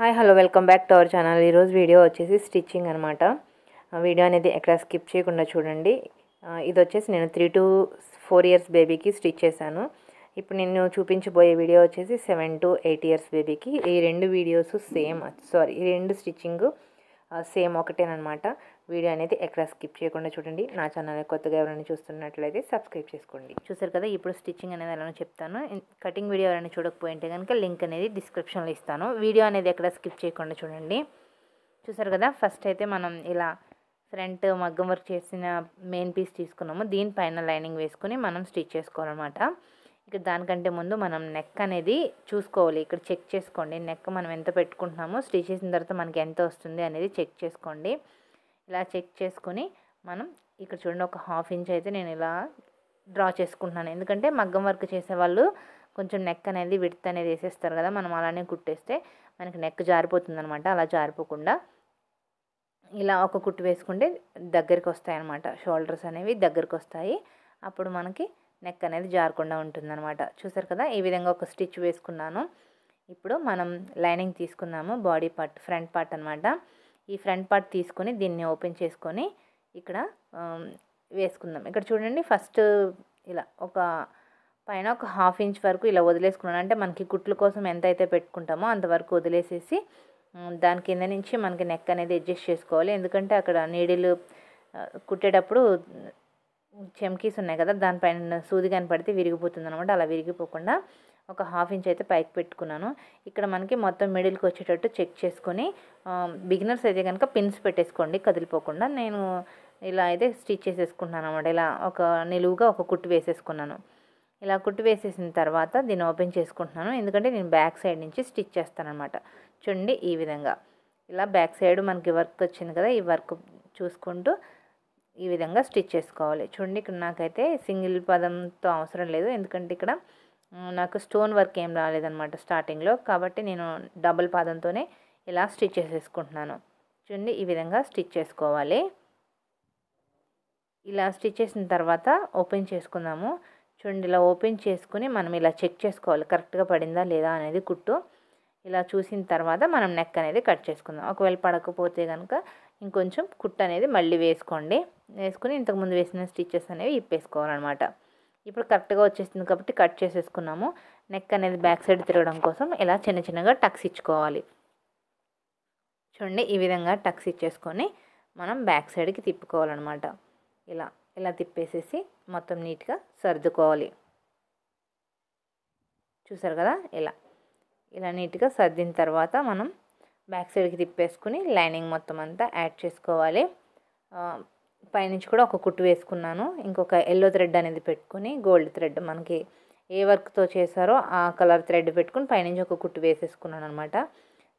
hi hello welcome back to our channel ఈరోజు video వచ్చేసి stitching అనమాట వీడియో అనేది ఎక్కడ స్కిప్ చేయకుండా చూడండి ఇది వచ్చేసి నేను త్రీ టు ఫోర్ ఇయర్స్ బేబీకి స్టిచ్ చేశాను ఇప్పుడు నేను చూపించబోయే వీడియో వచ్చేసి సెవెన్ టు ఎయిట్ ఇయర్స్ బేబీకి ఈ రెండు వీడియోస్ సేమ్ సారీ ఈ రెండు స్టిచ్చింగ్ సేమ్ ఒకటేనమాట వీడియో అనేది ఎక్కడ స్కిప్ చేయకుండా చూడండి నా ఛానల్ కొత్తగా ఎవరైనా చూస్తున్నట్లయితే సబ్స్క్రైబ్ చేసుకోండి చూసారు కదా ఇప్పుడు స్టిచ్చింగ్ అనేది ఎలా చెప్తాను కటింగ్ వీడియో ఎవరైనా చూడకపోయింటే కనుక లింక్ అనేది డిస్క్రిప్షన్లో ఇస్తాను వీడియో అనేది ఎక్కడ స్కిప్ చేయకుండా చూడండి చూసారు కదా ఫస్ట్ అయితే మనం ఇలా ఫ్రంట్ మగ్గం వర్క్ చేసిన మెయిన్ పీస్ తీసుకున్నాము దీనిపైన లైనింగ్ వేసుకుని మనం స్టిచ్ చేసుకోవాలన్నమాట ఇక్కడ దానికంటే ముందు మనం నెక్ అనేది చూసుకోవాలి ఇక్కడ చెక్ చేసుకోండి నెక్ మనం ఎంత పెట్టుకుంటున్నామో స్టిచ్ చేసిన తర్వాత మనకి ఎంత వస్తుంది అనేది చెక్ చేసుకోండి ఇలా చెక్ చేసుకొని మనం ఇక్కడ చూడండి ఒక హాఫ్ ఇంచ్ అయితే నేను ఇలా డ్రా చేసుకుంటున్నాను ఎందుకంటే మగ్గం వర్క్ చేసేవాళ్ళు కొంచెం నెక్ అనేది విడత అనేది వేసేస్తారు కదా మనం అలానే కుట్టేస్తే మనకి నెక్ జారిపోతుంది అనమాట అలా జారిపోకుండా ఇలా ఒక కుట్టు వేసుకుంటే దగ్గరికి వస్తాయి అనమాట షోల్డర్స్ అనేవి దగ్గరికి వస్తాయి అప్పుడు మనకి నెక్ అనేది జారకుండా ఉంటుందన్నమాట చూసారు కదా ఈ విధంగా ఒక స్టిచ్ వేసుకున్నాను ఇప్పుడు మనం లైనింగ్ తీసుకున్నాము బాడీ పార్ట్ ఫ్రంట్ పార్ట్ అనమాట ఈ ఫ్రంట్ పార్ట్ తీసుకొని దీన్ని ఓపెన్ చేసుకొని ఇక్కడ వేసుకుందాం ఇక్కడ చూడండి ఫస్ట్ ఇలా ఒక పైన ఒక హాఫ్ ఇంచ్ వరకు ఇలా వదిలేసుకున్నాను అంటే మనకి కుట్లు కోసం ఎంత అయితే పెట్టుకుంటామో అంతవరకు వదిలేసేసి దాని కింద నుంచి మనకి నెక్ అనేది అడ్జస్ట్ చేసుకోవాలి ఎందుకంటే అక్కడ నీడిలు కుట్టేటప్పుడు చెమ్కీస్ ఉన్నాయి కదా దానిపైన సూది కనపడితే విరిగిపోతుంది అనమాట అలా విరిగిపోకుండా ఒక హాఫ్ ఇంచ్ అయితే పైకి పెట్టుకున్నాను ఇక్కడ మనకి మొత్తం మిడిల్కి వచ్చేటట్టు చెక్ చేసుకొని బిగినర్స్ అయితే కనుక పిన్స్ పెట్టేసుకోండి కదిలిపోకుండా నేను ఇలా అయితే స్టిచ్ చేసేసుకుంటున్నాను అనమాట ఇలా ఒక నిలువుగా ఒక కుట్టు వేసేసుకున్నాను ఇలా కుట్టు వేసేసిన తర్వాత దీన్ని ఓపెన్ చేసుకుంటున్నాను ఎందుకంటే నేను బ్యాక్ సైడ్ నుంచి స్టిచ్ చేస్తాను అనమాట చూడండి ఈ విధంగా ఇలా బ్యాక్ సైడ్ మనకి వర్క్ వచ్చింది కదా ఈ వర్క్ చూసుకుంటూ ఈ విధంగా స్టిచ్ చేసుకోవాలి చూడండి ఇక్కడ నాకైతే సింగిల్ పదంతో అవసరం లేదు ఎందుకంటే ఇక్కడ నాకు స్టోన్ వర్క్ ఏం రాలేదనమాట స్టార్టింగ్లో కాబట్టి నేను డబుల్ పాదంతోనే ఇలా స్టిచ్ చేసేసుకుంటున్నాను చూడండి ఈ విధంగా స్టిచ్ చేసుకోవాలి ఇలా స్టిచ్ చేసిన తర్వాత ఓపెన్ చేసుకుందాము చూడండి ఇలా ఓపెన్ చేసుకుని మనం ఇలా చెక్ చేసుకోవాలి కరెక్ట్గా పడిందా లేదా అనేది కుట్టు ఇలా చూసిన తర్వాత మనం నెక్ అనేది కట్ చేసుకుందాం ఒకవేళ పడకపోతే కనుక ఇంకొంచెం కుట్టు అనేది మళ్ళీ వేసుకోండి వేసుకుని ఇంతకుముందు వేసిన స్టిచ్చెస్ అనేవి ఇప్పేసుకోవాలన్నమాట ఇప్పుడు కరెక్ట్గా వచ్చేసింది కాబట్టి కట్ చేసేసుకున్నాము నెక్ అనేది బ్యాక్ సైడ్ తిరగడం కోసం ఇలా చిన్న చిన్నగా టక్స్ ఇచ్చుకోవాలి చూడండి ఈ విధంగా టక్స్ ఇచ్చేసుకొని మనం బ్యాక్ సైడ్కి తిప్పుకోవాలన్నమాట ఇలా ఇలా తిప్పేసేసి మొత్తం నీట్గా సర్దుకోవాలి చూసారు కదా ఇలా ఇలా నీట్గా సర్దిన తర్వాత మనం బ్యాక్ సైడ్కి తిప్పేసుకుని లైనింగ్ మొత్తం అంతా యాడ్ చేసుకోవాలి పైనుంచి కూడా ఒక కుట్టు వేసుకున్నాను ఇంకొక ఎల్లో థ్రెడ్ అనేది పెట్టుకుని గోల్డ్ థ్రెడ్ మనకి ఏ వర్క్తో చేశారో ఆ కలర్ థ్రెడ్ పెట్టుకుని పైనుంచి ఒక కుట్టు వేసేసుకున్నాను అనమాట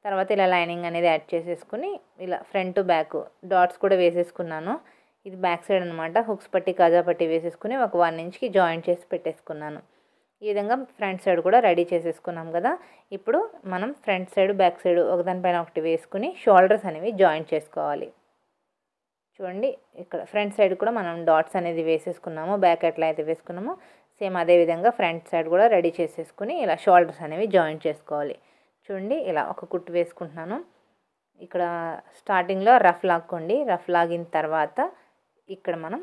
తర్వాత ఇలా లైనింగ్ అనేది యాడ్ చేసేసుకుని ఇలా ఫ్రంట్ బ్యాక్ డాట్స్ కూడా వేసేసుకున్నాను ఇది బ్యాక్ సైడ్ అనమాట హుక్స్ పట్టి కాజా పట్టి వేసేసుకుని ఒక వన్ ఇంచ్కి జాయింట్ చేసి పెట్టేసుకున్నాను ఈ విధంగా ఫ్రంట్ సైడ్ కూడా రెడీ చేసేసుకున్నాం కదా ఇప్పుడు మనం ఫ్రంట్ సైడ్ బ్యాక్ సైడ్ ఒకదానిపైన ఒకటి వేసుకుని షోల్డర్స్ అనేవి జాయింట్ చేసుకోవాలి చూడండి ఇక్కడ ఫ్రంట్ సైడ్ కూడా మనం డాట్స్ అనేది వేసేసుకున్నాము బ్యాక్ ఎట్లా అయితే వేసుకున్నాము సేమ్ అదే విధంగా ఫ్రంట్ సైడ్ కూడా రెడీ చేసేసుకుని ఇలా షోల్డర్స్ అనేవి జాయింట్ చేసుకోవాలి చూడండి ఇలా ఒక కుట్టు వేసుకుంటున్నాను ఇక్కడ స్టార్టింగ్లో రఫ్ లాక్కోండి రఫ్ లాగిన తర్వాత ఇక్కడ మనం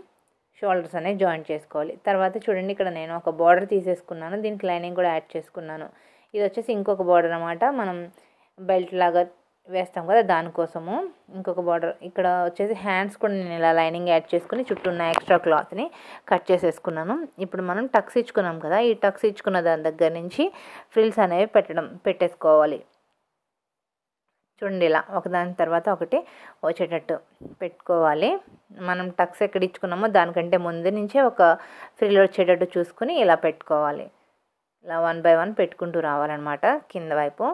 షోల్డర్స్ అనేవి జాయింట్ చేసుకోవాలి తర్వాత చూడండి ఇక్కడ నేను ఒక బార్డర్ తీసేసుకున్నాను దీనికి లైనింగ్ కూడా యాడ్ చేసుకున్నాను ఇది వచ్చేసి ఇంకొక బార్డర్ అనమాట మనం బెల్ట్ లాగా వేస్తాం కదా దానికోసము ఇంకొక బార్డర్ ఇక్కడ వచ్చేసి హ్యాండ్స్ కూడా నేను ఇలా లైనింగ్ యాడ్ చేసుకుని చుట్టూ ఉన్న ఎక్స్ట్రా క్లాత్ని కట్ చేసేసుకున్నాను ఇప్పుడు మనం టక్స్ ఇచ్చుకున్నాం కదా ఈ టక్స్ ఇచ్చుకున్న దాని దగ్గర నుంచి ఫ్రిల్స్ అనేవి పెట్టడం పెట్టేసుకోవాలి చూడండి ఇలా ఒకదాని తర్వాత ఒకటి వచ్చేటట్టు పెట్టుకోవాలి మనం టక్స్ ఎక్కడ ఇచ్చుకున్నామో దానికంటే ముందు నుంచే ఒక ఫ్రిల్ వచ్చేటట్టు చూసుకుని ఇలా పెట్టుకోవాలి ఇలా వన్ బై వన్ పెట్టుకుంటూ రావాలన్నమాట కింద వైపు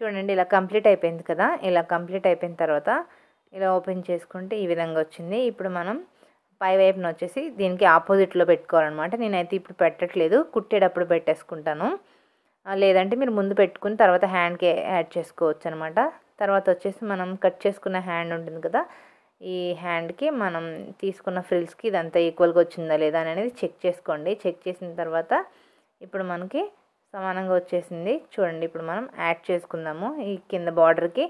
చూడండి ఇలా కంప్లీట్ అయిపోయింది కదా ఇలా కంప్లీట్ అయిపోయిన తర్వాత ఇలా ఓపెన్ చేసుకుంటే ఈ విధంగా వచ్చింది ఇప్పుడు మనం పై వైపున వచ్చేసి దీనికి ఆపోజిట్లో పెట్టుకోవాలన్నమాట నేనైతే ఇప్పుడు పెట్టట్లేదు కుట్టేటప్పుడు పెట్టేసుకుంటాను లేదంటే మీరు ముందు పెట్టుకుని తర్వాత హ్యాండ్కి యాడ్ చేసుకోవచ్చు అనమాట తర్వాత వచ్చేసి మనం కట్ చేసుకున్న హ్యాండ్ ఉంటుంది కదా ఈ హ్యాండ్కి మనం తీసుకున్న ఫ్రిల్స్కి ఇదంతా ఈక్వల్గా వచ్చిందా లేదా అనేది చెక్ చేసుకోండి చెక్ చేసిన తర్వాత ఇప్పుడు మనకి సమానంగా వచ్చేసింది చూడండి ఇప్పుడు మనం యాడ్ చేసుకుందాము ఈ కింద బార్డర్కి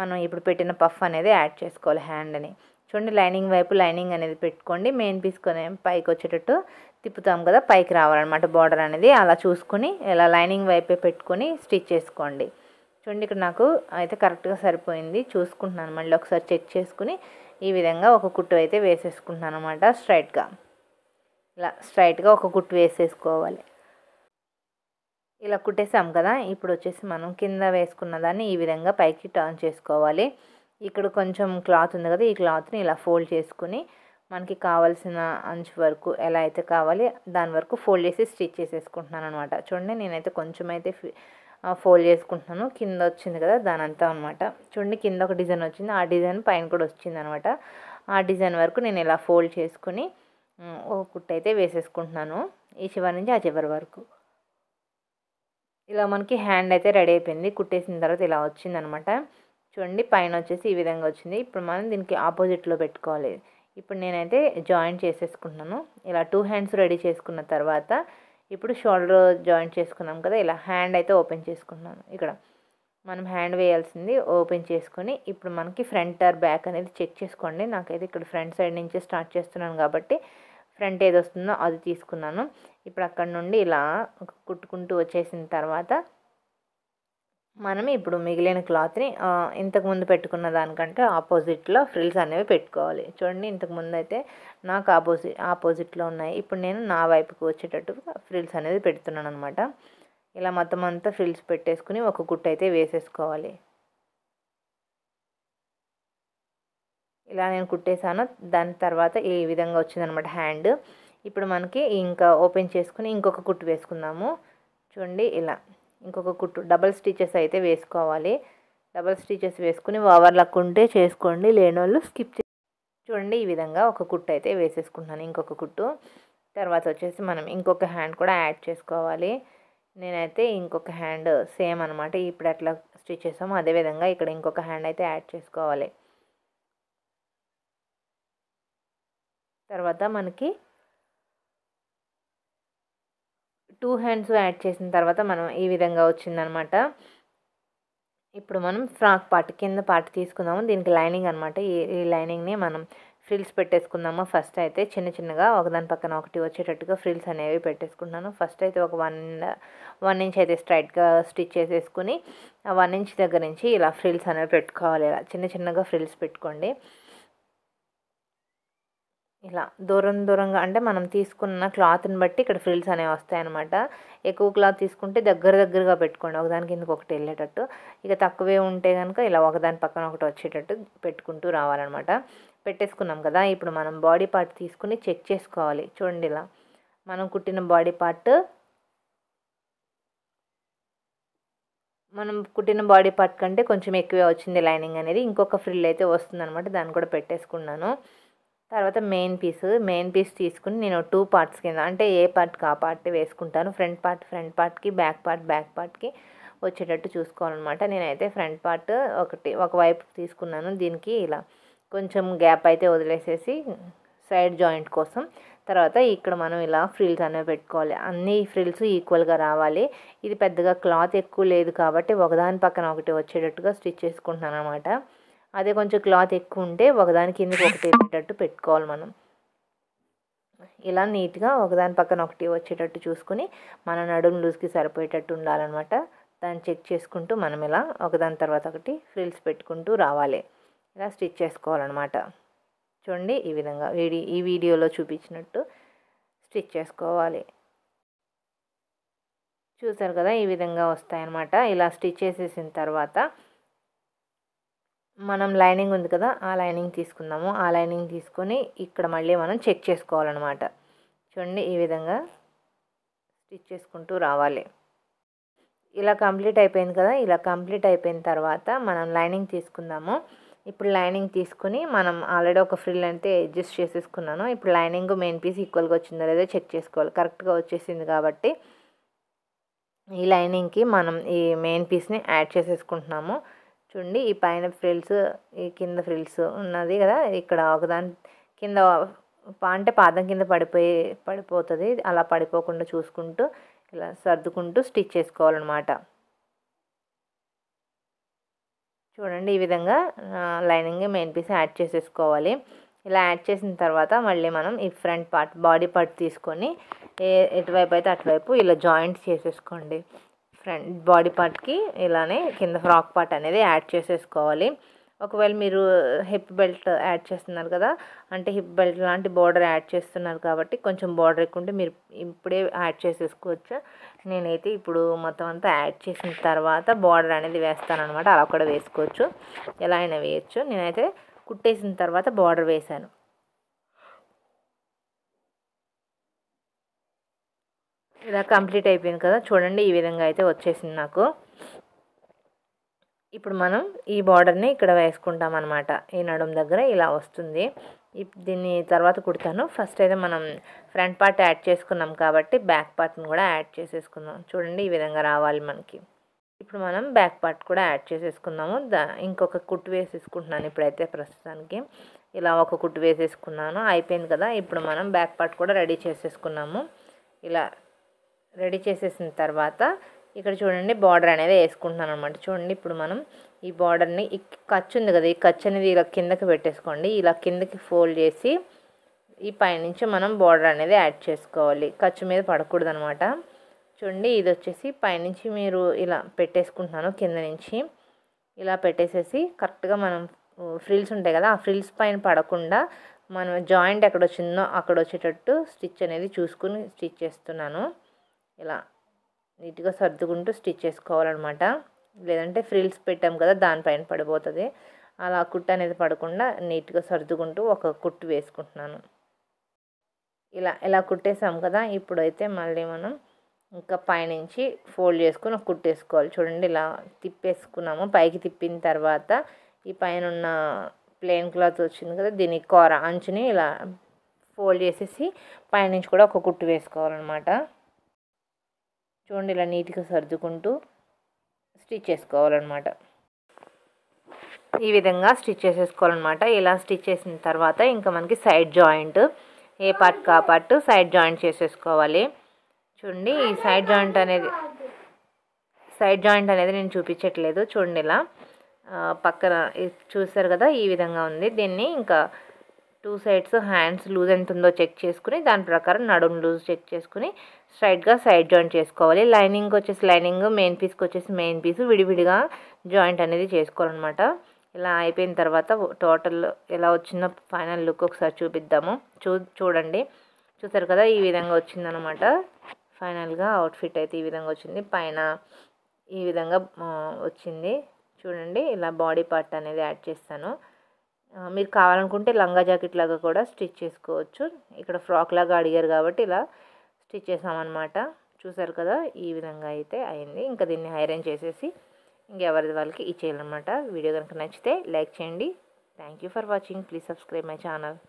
మనం ఇప్పుడు పెట్టిన పఫ్ అనేది యాడ్ చేసుకోవాలి హ్యాండ్ అని చూడండి లైనింగ్ వైపు లైనింగ్ అనేది పెట్టుకోండి మెయిన్ పీస్కొని పైకి వచ్చేటట్టు తిప్పుతాం కదా పైకి రావాలన్నమాట బార్డర్ అనేది అలా చూసుకొని ఇలా లైనింగ్ వైపే పెట్టుకొని స్టిచ్ చేసుకోండి చూడండి ఇక్కడ నాకు అయితే కరెక్ట్గా సరిపోయింది చూసుకుంటున్నాను మళ్ళీ ఒకసారి చెక్ చేసుకుని ఈ విధంగా ఒక కుట్టు అయితే వేసేసుకుంటున్నాను అనమాట స్ట్రైట్గా ఇలా స్ట్రైట్గా ఒక కుట్టు వేసేసుకోవాలి ఇలా కుట్టేసాం కదా ఇప్పుడు వచ్చేసి మనం కింద వేసుకున్న దాన్ని ఈ విధంగా పైకి టర్న్ చేసుకోవాలి ఇక్కడ కొంచెం క్లాత్ ఉంది కదా ఈ క్లాత్ని ఇలా ఫోల్డ్ చేసుకుని మనకి కావాల్సిన అంచు వరకు ఎలా అయితే కావాలి దాని వరకు ఫోల్డ్ చేసి స్టిచ్ చేసేసుకుంటున్నాను అనమాట చూడండి నేనైతే కొంచెం అయితే ఫోల్డ్ చేసుకుంటున్నాను కింద వచ్చింది కదా దాని అంతా అనమాట చూడండి కింద ఒక డిజైన్ వచ్చింది ఆ డిజైన్ పైన కూడా వచ్చింది అనమాట ఆ డిజైన్ వరకు నేను ఇలా ఫోల్డ్ చేసుకుని ఒక కుట్టైతే వేసేసుకుంటున్నాను ఈ చివరి నుంచి ఆ చివరి వరకు ఇలా మనకి హ్యాండ్ అయితే రెడీ అయిపోయింది కుట్టేసిన తర్వాత ఇలా వచ్చిందనమాట చూడండి పైన వచ్చేసి ఈ విధంగా వచ్చింది ఇప్పుడు మనం దీనికి ఆపోజిట్లో పెట్టుకోవాలి ఇప్పుడు నేనైతే జాయింట్ చేసేసుకుంటున్నాను ఇలా టూ హ్యాండ్స్ రెడీ చేసుకున్న తర్వాత ఇప్పుడు షోల్డర్ జాయింట్ చేసుకున్నాం కదా ఇలా హ్యాండ్ అయితే ఓపెన్ చేసుకున్నాను ఇక్కడ మనం హ్యాండ్ వేయాల్సింది ఓపెన్ చేసుకొని ఇప్పుడు మనకి ఫ్రంట్ ఆర్ బ్యాక్ అనేది చెక్ చేసుకోండి నాకైతే ఇక్కడ ఫ్రంట్ సైడ్ నుంచే స్టార్ట్ చేస్తున్నాను కాబట్టి ఫ్రంట్ ఏది వస్తుందో అది తీసుకున్నాను ఇప్పుడు అక్కడ నుండి ఇలా కుట్టుకుంటూ వచ్చేసిన తర్వాత మనం ఇప్పుడు మిగిలిన క్లాత్ని ఇంతకుముందు పెట్టుకున్న దానికంటే ఆపోజిట్లో ఫ్రిల్స్ అనేవి పెట్టుకోవాలి చూడండి ఇంతకుముందు అయితే నాకు ఆపోజిట్ ఆపోజిట్లో ఉన్నాయి ఇప్పుడు నేను నా వైపుకి వచ్చేటట్టు ఫ్రిల్స్ అనేది పెడుతున్నాను అనమాట ఇలా మొత్తం అంతా ఫ్రిల్స్ పెట్టేసుకుని ఒక గుట్ట అయితే వేసేసుకోవాలి ఇలా నేను కుట్టేశాను దాని తర్వాత ఈ విధంగా వచ్చిందనమాట హ్యాండ్ ఇప్పుడు మనకి ఇంకా ఓపెన్ చేసుకుని ఇంకొక కుట్టు వేసుకుందాము చూడండి ఇలా ఇంకొక కుట్టు డబల్ స్టిచెస్ అయితే వేసుకోవాలి డబల్ స్టిచెస్ వేసుకుని ఓవర్లక్ ఉంటే చేసుకోండి లేని వాళ్ళు స్కిప్ చూడండి ఈ విధంగా ఒక కుట్టు అయితే వేసేసుకుంటున్నాను ఇంకొక కుట్టు తర్వాత వచ్చేసి మనం ఇంకొక హ్యాండ్ కూడా యాడ్ చేసుకోవాలి నేనైతే ఇంకొక హ్యాండ్ సేమ్ అనమాట ఇప్పుడు ఎట్లా స్టిచ్ చేసామో అదేవిధంగా ఇక్కడ ఇంకొక హ్యాండ్ అయితే యాడ్ చేసుకోవాలి తర్వాత మనకి టూ హ్యాండ్స్ యాడ్ చేసిన తర్వాత మనం ఈ విధంగా వచ్చిందనమాట ఇప్పుడు మనం ఫ్రాక్ పార్ట్ కింద పార్ట్ తీసుకుందాము దీనికి లైనింగ్ అనమాట ఈ లైనింగ్ని మనం ఫ్రిల్స్ పెట్టేసుకుందాము ఫస్ట్ అయితే చిన్న చిన్నగా ఒకదాని పక్కన ఒకటి వచ్చేటట్టుగా ఫ్రిల్స్ అనేవి పెట్టేసుకుంటున్నాను ఫస్ట్ అయితే ఒక వన్ వన్ ఇంచ్ అయితే స్ట్రైట్గా స్టిచ్ చేసేసుకుని వన్ ఇంచ్ దగ్గర నుంచి ఇలా ఫ్రిల్స్ అనేవి పెట్టుకోవాలి ఇలా చిన్న చిన్నగా ఫ్రిల్స్ పెట్టుకోండి ఇలా దూరం దూరంగా అంటే మనం తీసుకున్న క్లాత్ని బట్టి ఇక్కడ ఫ్రిల్స్ అనేవి వస్తాయన్నమాట ఎక్కువ క్లాత్ తీసుకుంటే దగ్గర దగ్గరగా పెట్టుకోండి ఒకదాని కిందకు ఒకటి వెళ్ళేటట్టు ఇక తక్కువే ఉంటే కనుక ఇలా ఒకదాని పక్కన ఒకటి వచ్చేటట్టు పెట్టుకుంటూ రావాలన్నమాట పెట్టేసుకున్నాం కదా ఇప్పుడు మనం బాడీ పార్ట్ తీసుకుని చెక్ చేసుకోవాలి చూడండి ఇలా మనం కుట్టిన బాడీ పార్ట్ మనం కుట్టిన బాడీ పార్ట్ కంటే కొంచెం ఎక్కువే వచ్చింది లైనింగ్ అనేది ఇంకొక ఫ్రిల్ అయితే అనమాట దాన్ని కూడా పెట్టేసుకున్నాను తర్వాత మెయిన్ పీస్ మెయిన్ పీస్ తీసుకుని నేను టూ పార్ట్స్ కింద అంటే ఏ పార్ట్కి ఆ పార్ట్ వేసుకుంటాను ఫ్రంట్ పార్ట్ ఫ్రంట్ పార్ట్కి బ్యాక్ పార్ట్ బ్యాక్ పార్ట్కి వచ్చేటట్టు చూసుకోవాలన్నమాట నేనైతే ఫ్రంట్ పార్ట్ ఒకటి ఒకవైపు తీసుకున్నాను దీనికి ఇలా కొంచెం గ్యాప్ అయితే వదిలేసేసి సైడ్ జాయింట్ కోసం తర్వాత ఇక్కడ మనం ఇలా ఫ్రిల్స్ అనేవి పెట్టుకోవాలి అన్ని ఫ్రిల్స్ ఈక్వల్గా రావాలి ఇది పెద్దగా క్లాత్ ఎక్కువ లేదు కాబట్టి ఒకదాని పక్కన ఒకటి వచ్చేటట్టుగా స్టిచ్ చేసుకుంటున్నాను అనమాట అదే కొంచెం క్లాత్ ఎక్కువ ఉంటే ఒకదాని కిందకి ఒకటి పెట్టేటట్టు పెట్టుకోవాలి మనం ఇలా నీట్గా ఒకదాని పక్కన ఒకటి వచ్చేటట్టు చూసుకుని మన నడుము లూజ్కి సరిపోయేటట్టు ఉండాలన్నమాట దాన్ని చెక్ చేసుకుంటూ మనం ఇలా ఒకదాని తర్వాత ఒకటి ఫ్రిల్స్ పెట్టుకుంటూ రావాలి ఇలా స్టిచ్ చేసుకోవాలన్నమాట చూడండి ఈ విధంగా వీడి ఈ వీడియోలో చూపించినట్టు స్టిచ్ చేసుకోవాలి చూసారు కదా ఈ విధంగా వస్తాయన్నమాట ఇలా స్టిచ్ చేసేసిన తర్వాత మనం లైనింగ్ ఉంది కదా ఆ లైనింగ్ తీసుకుందాము ఆ లైనింగ్ తీసుకొని ఇక్కడ మళ్ళీ మనం చెక్ చేసుకోవాలన్నమాట చూడండి ఈ విధంగా స్టిచ్ చేసుకుంటూ రావాలి ఇలా కంప్లీట్ అయిపోయింది కదా ఇలా కంప్లీట్ అయిపోయిన తర్వాత మనం లైనింగ్ తీసుకుందాము ఇప్పుడు లైనింగ్ తీసుకుని మనం ఆల్రెడీ ఒక ఫ్రిల్ అయితే అడ్జస్ట్ చేసేసుకున్నాను ఇప్పుడు లైనింగ్ మెయిన్ పీస్ ఈక్వల్గా వచ్చిందో లేదో చెక్ చేసుకోవాలి కరెక్ట్గా వచ్చేసింది కాబట్టి ఈ లైనింగ్కి మనం ఈ మెయిన్ పీస్ని యాడ్ చేసేసుకుంటున్నాము చూడండి ఈ పైన ఫ్రిల్స్ ఈ కింద ఫ్రిల్స్ ఉన్నది కదా ఇక్కడ ఒకదాని కింద అంటే పాదం కింద పడిపోయి పడిపోతుంది అలా పడిపోకుండా చూసుకుంటూ ఇలా సర్దుకుంటూ స్టిచ్ చేసుకోవాలన్నమాట చూడండి ఈ విధంగా లైనింగ్ మెయిన్ పీస్ యాడ్ చేసేసుకోవాలి ఇలా యాడ్ చేసిన తర్వాత మళ్ళీ మనం ఈ ఫ్రంట్ పార్ట్ బాడీ పార్ట్ తీసుకొని ఏ ఎటువైపు అయితే అటువైపు ఇలా జాయింట్స్ చేసేసుకోండి ఫ్రంట్ బాడీ పార్ట్కి ఇలానే కింద ఫ్రాక్ పార్ట్ అనేది యాడ్ చేసేసుకోవాలి ఒకవేళ మీరు హిప్ బెల్ట్ యాడ్ చేస్తున్నారు కదా అంటే హిప్ బెల్ట్ లాంటి బార్డర్ యాడ్ చేస్తున్నారు కాబట్టి కొంచెం బార్డర్ ఎక్కువ ఉంటే మీరు ఇప్పుడే యాడ్ చేసేసుకోవచ్చు నేనైతే ఇప్పుడు మొత్తం అంతా యాడ్ చేసిన తర్వాత బార్డర్ అనేది వేస్తానమాట అలా కూడా వేసుకోవచ్చు ఎలా అయినా వేయచ్చు నేనైతే కుట్టేసిన తర్వాత బార్డర్ వేశాను ఇలా కంప్లీట్ అయిపోయింది కదా చూడండి ఈ విధంగా అయితే వచ్చేసింది నాకు ఇప్పుడు మనం ఈ బార్డర్ని ఇక్కడ వేసుకుంటాం అనమాట ఈ నడుం దగ్గర ఇలా వస్తుంది దీన్ని తర్వాత కుడతాను ఫస్ట్ అయితే మనం ఫ్రంట్ పార్ట్ యాడ్ చేసుకున్నాం కాబట్టి బ్యాక్ పార్ట్ని కూడా యాడ్ చేసేసుకుందాం చూడండి ఈ విధంగా రావాలి మనకి ఇప్పుడు మనం బ్యాక్ పార్ట్ కూడా యాడ్ చేసేసుకున్నాము దా ఇంకొక కుట్టు వేసేసుకుంటున్నాను ఇప్పుడైతే ప్రస్తుతానికి ఇలా ఒక కుట్టు వేసేసుకున్నాను అయిపోయింది కదా ఇప్పుడు మనం బ్యాక్ పార్ట్ కూడా రెడీ చేసేసుకున్నాము ఇలా రెడీ చేసేసిన తర్వాత ఇక్కడ చూడండి బార్డర్ అనేది వేసుకుంటున్నాను అనమాట చూడండి ఇప్పుడు మనం ఈ బార్డర్ని ఈ ఖర్చు ఉంది కదా ఈ ఖర్చు అనేది ఇలా కిందకి పెట్టేసుకోండి ఇలా కిందకి ఫోల్డ్ చేసి ఈ పైనుంచి మనం బార్డర్ అనేది యాడ్ చేసుకోవాలి ఖర్చు మీద పడకూడదు అనమాట చూడండి ఇది వచ్చేసి పైనుంచి మీరు ఇలా పెట్టేసుకుంటున్నాను కింద నుంచి ఇలా పెట్టేసేసి కరెక్ట్గా మనం ఫ్రిల్స్ ఉంటాయి కదా ఆ ఫ్రిల్స్ పైన పడకుండా మనం జాయింట్ ఎక్కడ వచ్చిందో అక్కడ వచ్చేటట్టు స్టిచ్ అనేది చూసుకుని స్టిచ్ చేస్తున్నాను ఇలా నీట్గా సర్దుకుంటూ స్టిచ్ చేసుకోవాలన్నమాట లేదంటే ఫ్రిల్స్ పెట్టాం కదా దానిపైన పడిపోతుంది అలా కుట్టు అనేది పడకుండా నీట్గా సర్దుకుంటూ ఒక కుట్టు వేసుకుంటున్నాను ఇలా ఇలా కుట్టేసాం కదా ఇప్పుడైతే మళ్ళీ మనం ఇంకా పైనుంచి ఫోల్డ్ చేసుకుని కుట్టేసుకోవాలి చూడండి ఇలా తిప్పేసుకున్నాము పైకి తిప్పిన తర్వాత ఈ పైన ఉన్న ప్లెయిన్ క్లాత్ వచ్చింది కదా దీని కూర అంచుని ఇలా ఫోల్డ్ చేసేసి పైనుంచి కూడా ఒక కుట్టు వేసుకోవాలన్నమాట చూడండి ఇలా నీట్గా సర్దుకుంటూ స్టిచ్ చేసుకోవాలన్నమాట ఈ విధంగా స్టిచ్ చేసేసుకోవాలన్నమాట ఇలా స్టిచ్ చేసిన తర్వాత ఇంకా మనకి సైడ్ జాయింట్ ఏ పార్ట్ కా పార్ట్ సైడ్ జాయింట్ చేసేసుకోవాలి చూడండి ఈ సైడ్ జాయింట్ అనేది సైడ్ జాయింట్ అనేది నేను చూపించట్లేదు చూడండి ఇలా పక్కన చూసారు కదా ఈ విధంగా ఉంది దీన్ని ఇంకా టూ సైడ్స్ హ్యాండ్స్ లూజ్ ఎంత ఉందో చెక్ చేసుకుని దాని ప్రకారం నడుము లూజ్ చెక్ చేసుకుని స్ట్రైట్గా సైడ్ జాయింట్ చేసుకోవాలి లైనింగ్ వచ్చేసి లైనింగ్ మెయిన్ పీస్కి వచ్చేసి మెయిన్ పీస్ విడివిడిగా జాయింట్ అనేది చేసుకోవాలన్నమాట ఇలా అయిపోయిన తర్వాత టోటల్ ఎలా వచ్చిందో ఫైనల్ లుక్ ఒకసారి చూపిద్దాము చూ చూడండి చూసారు కదా ఈ విధంగా వచ్చిందనమాట ఫైనల్గా అవుట్ఫిట్ అయితే ఈ విధంగా వచ్చింది పైన ఈ విధంగా వచ్చింది చూడండి ఇలా బాడీ పార్ట్ అనేది యాడ్ చేస్తాను మీరు కావాలనుకుంటే లంగా జాకెట్ లాగా కూడా స్టిచ్ చేసుకోవచ్చు ఇక్కడ ఫ్రాక్ లాగా అడిగారు కాబట్టి ఇలా స్టిచ్ చేసామన్నమాట చూసారు కదా ఈ విధంగా అయితే అయింది ఇంకా దీన్ని ఐరన్ చేసేసి ఇంకెవరిది వాళ్ళకి ఇచ్చేయాలన్నమాట వీడియో కనుక నచ్చితే లైక్ చేయండి thank you for watching please subscribe my channel